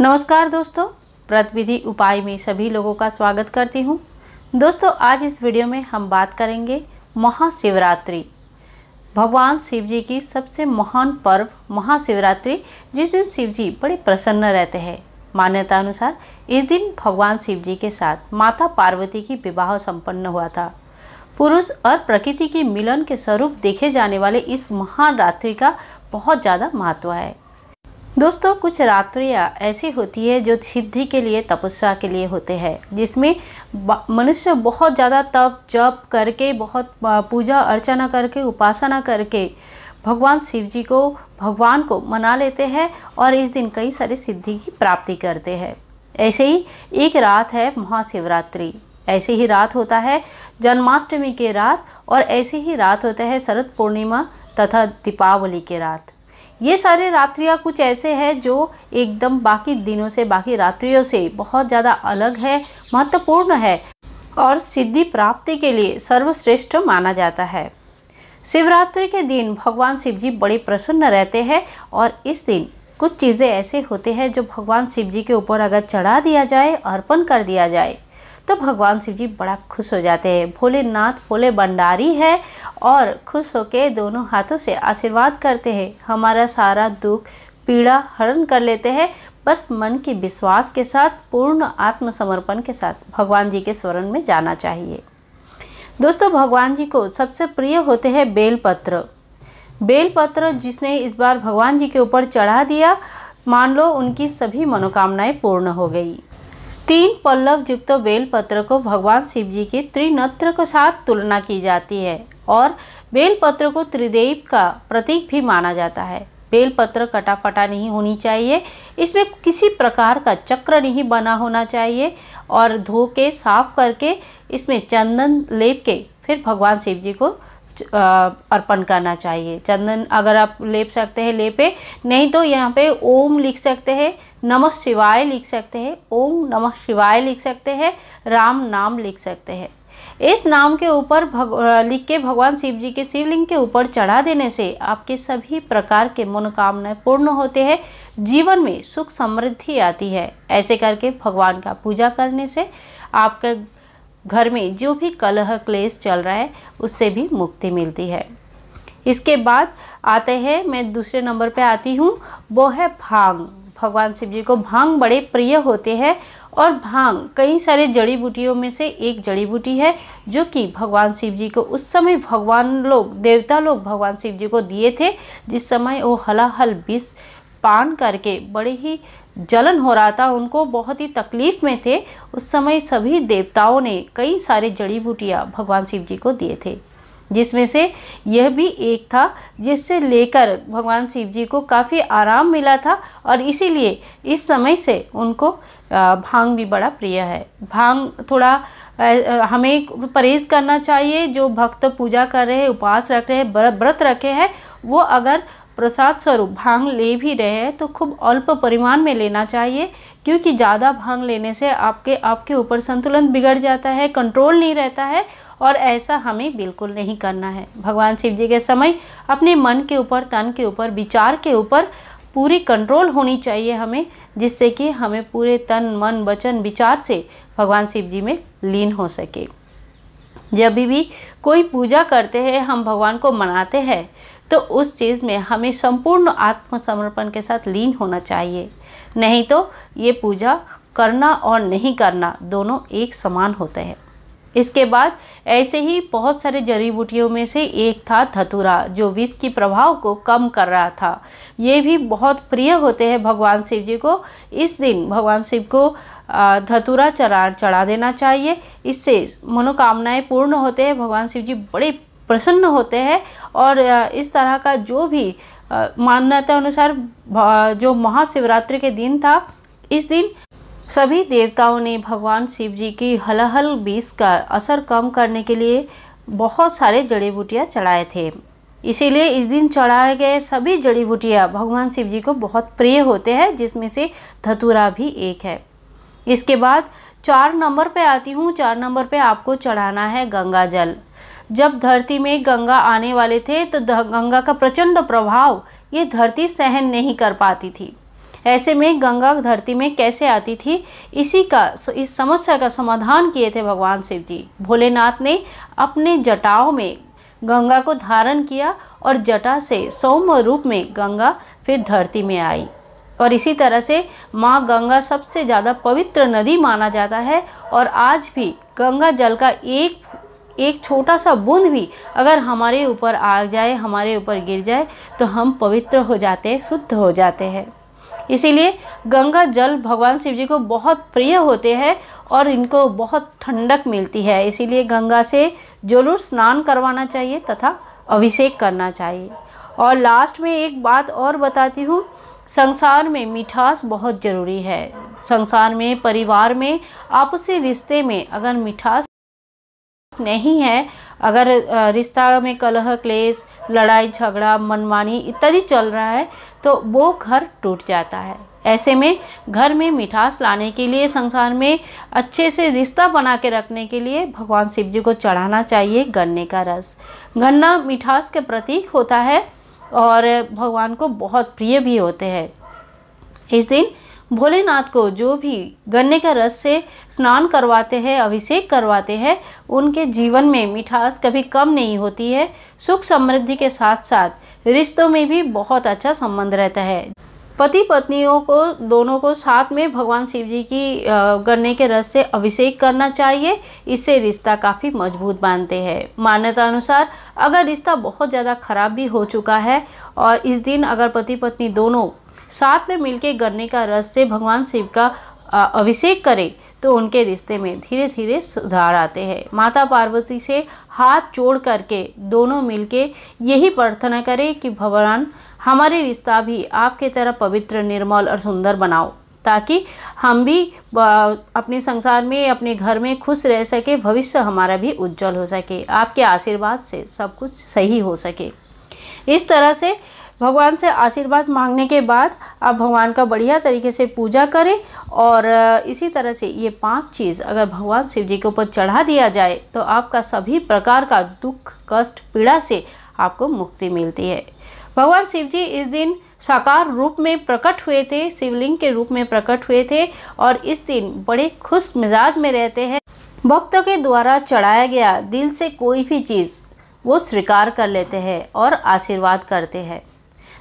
नमस्कार दोस्तों प्रतिविधि उपाय में सभी लोगों का स्वागत करती हूँ दोस्तों आज इस वीडियो में हम बात करेंगे महाशिवरात्रि भगवान शिव जी की सबसे महान पर्व महाशिवरात्रि जिस दिन शिव जी बड़े प्रसन्न रहते हैं मान्यता अनुसार इस दिन भगवान शिव जी के साथ माता पार्वती की विवाह संपन्न हुआ था पुरुष और प्रकृति के मिलन के स्वरूप देखे जाने वाले इस महान रात्रि का बहुत ज़्यादा महत्व है दोस्तों कुछ रात्रियाँ ऐसी होती है जो सिद्धि के लिए तपस्या के लिए होते हैं जिसमें मनुष्य बहुत ज़्यादा तप जप करके बहुत पूजा अर्चना करके उपासना करके भगवान शिव जी को भगवान को मना लेते हैं और इस दिन कई सारी सिद्धि की प्राप्ति करते हैं ऐसे ही एक रात है महाशिवरात्रि ऐसे ही रात होता है जन्माष्टमी के रात और ऐसे ही रात होता है शरद पूर्णिमा तथा दीपावली के रात ये सारे रात्रियाँ कुछ ऐसे हैं जो एकदम बाकी दिनों से बाकी रात्रियों से बहुत ज़्यादा अलग है महत्वपूर्ण है और सिद्धि प्राप्ति के लिए सर्वश्रेष्ठ माना जाता है शिवरात्रि के दिन भगवान शिव जी बड़े प्रसन्न रहते हैं और इस दिन कुछ चीज़ें ऐसे होते हैं जो भगवान शिव जी के ऊपर अगर चढ़ा दिया जाए अर्पण कर दिया जाए तो भगवान शिव जी बड़ा खुश हो जाते हैं भोलेनाथ भोले भंडारी है और खुश होकर दोनों हाथों से आशीर्वाद करते हैं हमारा सारा दुख पीड़ा हरण कर लेते हैं बस मन के विश्वास के साथ पूर्ण आत्मसमर्पण के साथ भगवान जी के स्वरण में जाना चाहिए दोस्तों भगवान जी को सबसे प्रिय होते हैं बेलपत्र बेलपत्र जिसने इस बार भगवान जी के ऊपर चढ़ा दिया मान लो उनकी सभी मनोकामनाएं पूर्ण हो गई तीन पल्लव युक्त बेलपत्र को भगवान शिव जी के त्रिनत्र के साथ तुलना की जाती है और बेलपत्र को त्रिदेव का प्रतीक भी माना जाता है बेलपत्र कटाफटा नहीं होनी चाहिए इसमें किसी प्रकार का चक्र नहीं बना होना चाहिए और धो के साफ करके इसमें चंदन लेप के फिर भगवान शिव जी को अर्पण करना चाहिए चंदन अगर आप लेप सकते हैं लेपे नहीं तो यहाँ पे ओम लिख सकते हैं नमः शिवाय लिख सकते हैं ओम नमः शिवाय लिख सकते हैं राम नाम लिख सकते हैं इस नाम के ऊपर भग लिख के भगवान शिव जी के शिवलिंग के ऊपर चढ़ा देने से आपके सभी प्रकार के मनोकामनाएं पूर्ण होते हैं जीवन में सुख समृद्धि आती है ऐसे करके भगवान का पूजा करने से आपके घर में जो भी कलह क्लेश चल रहा है उससे भी मुक्ति मिलती है इसके बाद आते हैं मैं दूसरे नंबर पे आती हूँ वो है भांग भगवान शिव जी को भांग बड़े प्रिय होते हैं और भांग कई सारे जड़ी बूटियों में से एक जड़ी बूटी है जो कि भगवान शिव जी को उस समय भगवान लोग देवता लोग भगवान शिव जी को दिए थे जिस समय वो हलाहल विष पान करके बड़े ही जलन हो रहा था उनको बहुत ही तकलीफ़ में थे उस समय सभी देवताओं ने कई सारे जड़ी बूटियाँ भगवान शिव जी को दिए थे जिसमें से यह भी एक था जिससे लेकर भगवान शिव जी को काफ़ी आराम मिला था और इसीलिए इस समय से उनको भांग भी बड़ा प्रिय है भांग थोड़ा हमें परहेज़ करना चाहिए जो भक्त पूजा कर रहे हैं उपास रख रहे हैं व्रत रखे हैं वो अगर प्रसाद स्वरूप भांग ले भी रहे हैं तो खूब अल्प परिमाण में लेना चाहिए क्योंकि ज़्यादा भांग लेने से आपके आपके ऊपर संतुलन बिगड़ जाता है कंट्रोल नहीं रहता है और ऐसा हमें बिल्कुल नहीं करना है भगवान शिव जी के समय अपने मन के ऊपर तन के ऊपर विचार के ऊपर पूरी कंट्रोल होनी चाहिए हमें जिससे कि हमें पूरे तन मन वचन विचार से भगवान शिव जी में लीन हो सके जब भी कोई पूजा करते हैं हम भगवान को मनाते हैं तो उस चीज़ में हमें संपूर्ण आत्मसमर्पण के साथ लीन होना चाहिए नहीं तो ये पूजा करना और नहीं करना दोनों एक समान होते हैं इसके बाद ऐसे ही बहुत सारे जड़ी बूटियों में से एक था धतुरा जो विष की प्रभाव को कम कर रहा था ये भी बहुत प्रिय होते हैं भगवान शिव जी को इस दिन भगवान शिव को धतुरा चढ़ा चढ़ा देना चाहिए इससे मनोकामनाएं पूर्ण होते हैं भगवान शिव जी बड़े प्रसन्न होते हैं और इस तरह का जो भी मान्यता अनुसार जो महाशिवरात्रि के दिन था इस दिन सभी देवताओं ने भगवान शिव जी की हलहल बीज का असर कम करने के लिए बहुत सारे जड़ी बूटियाँ चढ़ाए थे इसीलिए इस दिन चढ़ाए गए सभी जड़ी बूटियाँ भगवान शिव जी को बहुत प्रिय होते हैं जिसमें से धतूरा भी एक है इसके बाद चार नंबर पे आती हूँ चार नंबर पे आपको चढ़ाना है गंगा जल जब धरती में गंगा आने वाले थे तो गंगा का प्रचंड प्रभाव ये धरती सहन नहीं कर पाती थी ऐसे में गंगा धरती में कैसे आती थी इसी का इस समस्या का समाधान किए थे भगवान शिव जी भोलेनाथ ने अपने जटाओं में गंगा को धारण किया और जटा से सौम्य रूप में गंगा फिर धरती में आई और इसी तरह से माँ गंगा सबसे ज़्यादा पवित्र नदी माना जाता है और आज भी गंगा जल का एक एक छोटा सा बूंद भी अगर हमारे ऊपर आ जाए हमारे ऊपर गिर जाए तो हम पवित्र हो जाते हैं शुद्ध हो जाते हैं इसीलिए गंगा जल भगवान शिव जी को बहुत प्रिय होते हैं और इनको बहुत ठंडक मिलती है इसीलिए गंगा से जरूर स्नान करवाना चाहिए तथा अभिषेक करना चाहिए और लास्ट में एक बात और बताती हूँ संसार में मिठास बहुत ज़रूरी है संसार में परिवार में आपसी रिश्ते में अगर मिठास नहीं है अगर रिश्ता में कलह क्लेश लड़ाई झगड़ा मनमानी इत्यादि चल रहा है तो वो घर टूट जाता है ऐसे में घर में मिठास लाने के लिए संसार में अच्छे से रिश्ता बना के रखने के लिए भगवान शिव जी को चढ़ाना चाहिए गन्ने का रस गन्ना मिठास के प्रतीक होता है और भगवान को बहुत प्रिय भी होते हैं इस दिन भोलेनाथ को जो भी गन्ने का रस से स्नान करवाते हैं अभिषेक करवाते हैं उनके जीवन में मिठास कभी कम नहीं होती है सुख समृद्धि के साथ साथ रिश्तों में भी बहुत अच्छा संबंध रहता है पति पत्नियों को दोनों को साथ में भगवान शिव जी की गन्ने के रस से अभिषेक करना चाहिए इससे रिश्ता काफ़ी मजबूत बांधते हैं मान्यता अनुसार अगर रिश्ता बहुत ज़्यादा खराब भी हो चुका है और इस दिन अगर पति पत्नी दोनों साथ में मिलकर गन्ने का रस से भगवान शिव का अभिषेक करें तो उनके रिश्ते में धीरे धीरे सुधार आते हैं माता पार्वती से हाथ जोड़ करके दोनों मिलके यही प्रार्थना करें कि भगवान हमारे रिश्ता भी आपके तरह पवित्र निर्मल और सुंदर बनाओ ताकि हम भी अपने संसार में अपने घर में खुश रह सके भविष्य हमारा भी उज्जवल हो सके आपके आशीर्वाद से सब कुछ सही हो सके इस तरह से भगवान से आशीर्वाद मांगने के बाद आप भगवान का बढ़िया तरीके से पूजा करें और इसी तरह से ये पांच चीज़ अगर भगवान शिव जी के ऊपर चढ़ा दिया जाए तो आपका सभी प्रकार का दुख कष्ट पीड़ा से आपको मुक्ति मिलती है भगवान शिव जी इस दिन साकार रूप में प्रकट हुए थे शिवलिंग के रूप में प्रकट हुए थे और इस दिन बड़े खुश मिजाज में रहते हैं भक्तों के द्वारा चढ़ाया गया दिल से कोई भी चीज़ वो स्वीकार कर लेते हैं और आशीर्वाद करते हैं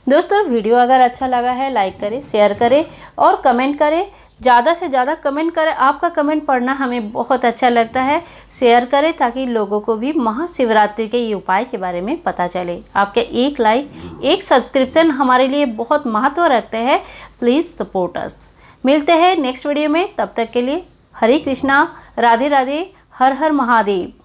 दोस्तों वीडियो अगर अच्छा लगा है लाइक करें शेयर करें और कमेंट करें ज़्यादा से ज़्यादा कमेंट करें आपका कमेंट पढ़ना हमें बहुत अच्छा लगता है शेयर करें ताकि लोगों को भी महाशिवरात्रि के ये उपाय के बारे में पता चले आपके एक लाइक एक सब्सक्रिप्शन हमारे लिए बहुत महत्व रखते हैं प्लीज़ सपोर्ट अस मिलते हैं नेक्स्ट वीडियो में तब तक के लिए हरे कृष्णा राधे राधे हर हर महादेव